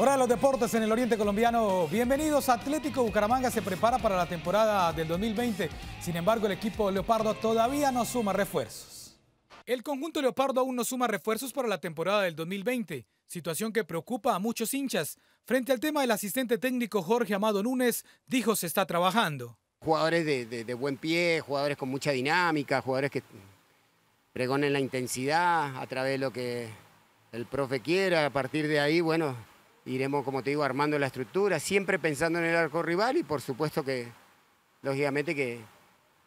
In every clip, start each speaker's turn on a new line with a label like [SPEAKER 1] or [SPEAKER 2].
[SPEAKER 1] Hora de los deportes en el Oriente Colombiano. Bienvenidos. Atlético Bucaramanga se prepara para la temporada del 2020. Sin embargo, el equipo Leopardo todavía no suma refuerzos. El conjunto Leopardo aún no suma refuerzos para la temporada del 2020, situación que preocupa a muchos hinchas. Frente al tema, el asistente técnico Jorge Amado Núñez dijo se está trabajando.
[SPEAKER 2] Jugadores de, de buen pie, jugadores con mucha dinámica, jugadores que pregonen la intensidad a través de lo que el profe quiera. A partir de ahí, bueno, iremos, como te digo, armando la estructura, siempre pensando en el arco rival y por supuesto que, lógicamente que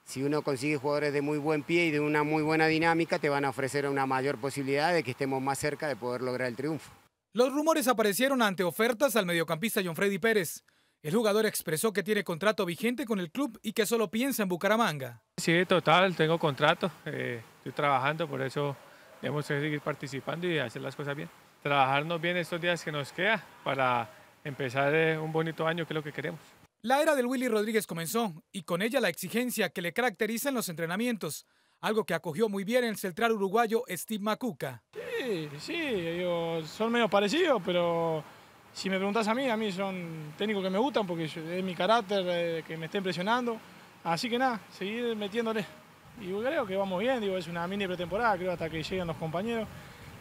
[SPEAKER 2] si uno consigue jugadores de muy buen pie y de una muy buena dinámica, te van a ofrecer una mayor posibilidad de que estemos más cerca de poder lograr el triunfo. Los rumores
[SPEAKER 1] aparecieron ante ofertas al mediocampista John Freddy Pérez. El jugador expresó que tiene contrato vigente con el club y que solo piensa en Bucaramanga.
[SPEAKER 3] Sí, total, tengo contrato, eh, estoy trabajando, por eso debemos seguir participando y hacer las cosas bien trabajarnos bien estos días que nos queda para empezar eh, un bonito año que es lo que queremos.
[SPEAKER 1] La era del Willy Rodríguez comenzó y con ella la exigencia que le caracterizan los entrenamientos, algo que acogió muy bien el central uruguayo Steve Macuca.
[SPEAKER 4] Sí, sí, ellos son menos parecidos, pero si me preguntas a mí, a mí son técnicos que me gustan porque es mi carácter eh, que me está impresionando. Así que nada, seguir metiéndole. Y creo que vamos bien, digo, es una mini
[SPEAKER 1] pretemporada, creo hasta que lleguen los compañeros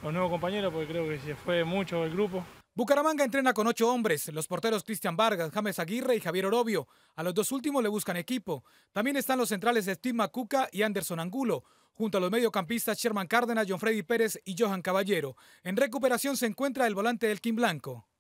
[SPEAKER 1] los nuevos compañeros, porque creo que se fue mucho el grupo. Bucaramanga entrena con ocho hombres, los porteros Cristian Vargas, James Aguirre y Javier Orobio. A los dos últimos le buscan equipo. También están los centrales Steve Macuca y Anderson Angulo, junto a los mediocampistas Sherman Cárdenas, John Freddy Pérez y Johan Caballero. En recuperación se encuentra el volante Elkin Blanco.